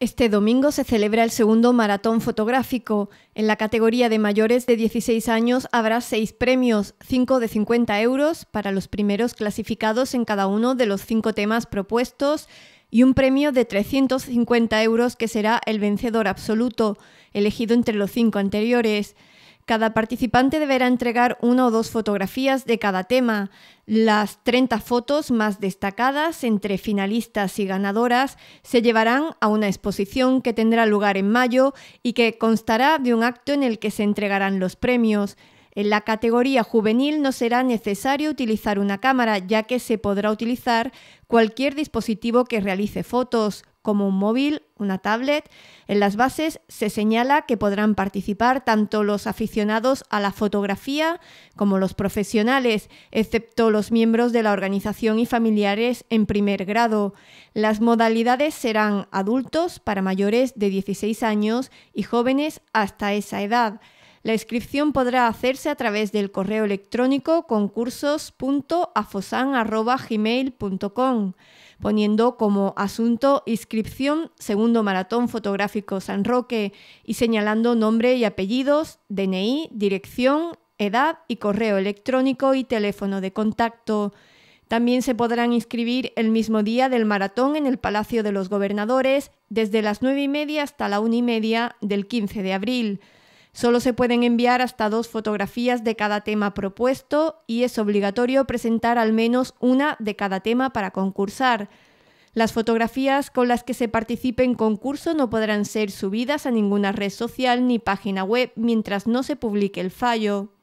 Este domingo se celebra el segundo maratón fotográfico. En la categoría de mayores de 16 años habrá seis premios, cinco de 50 euros para los primeros clasificados en cada uno de los cinco temas propuestos y un premio de 350 euros que será el vencedor absoluto, elegido entre los cinco anteriores. Cada participante deberá entregar una o dos fotografías de cada tema. Las 30 fotos más destacadas entre finalistas y ganadoras se llevarán a una exposición que tendrá lugar en mayo y que constará de un acto en el que se entregarán los premios. En la categoría juvenil no será necesario utilizar una cámara, ya que se podrá utilizar cualquier dispositivo que realice fotos, como un móvil, una tablet. En las bases se señala que podrán participar tanto los aficionados a la fotografía como los profesionales, excepto los miembros de la organización y familiares en primer grado. Las modalidades serán adultos para mayores de 16 años y jóvenes hasta esa edad. La inscripción podrá hacerse a través del correo electrónico concursos.afosan.gmail.com poniendo como asunto inscripción segundo maratón fotográfico San Roque y señalando nombre y apellidos, DNI, dirección, edad y correo electrónico y teléfono de contacto. También se podrán inscribir el mismo día del maratón en el Palacio de los Gobernadores desde las 9 y media hasta la 1 y media del 15 de abril. Solo se pueden enviar hasta dos fotografías de cada tema propuesto y es obligatorio presentar al menos una de cada tema para concursar. Las fotografías con las que se participe en concurso no podrán ser subidas a ninguna red social ni página web mientras no se publique el fallo.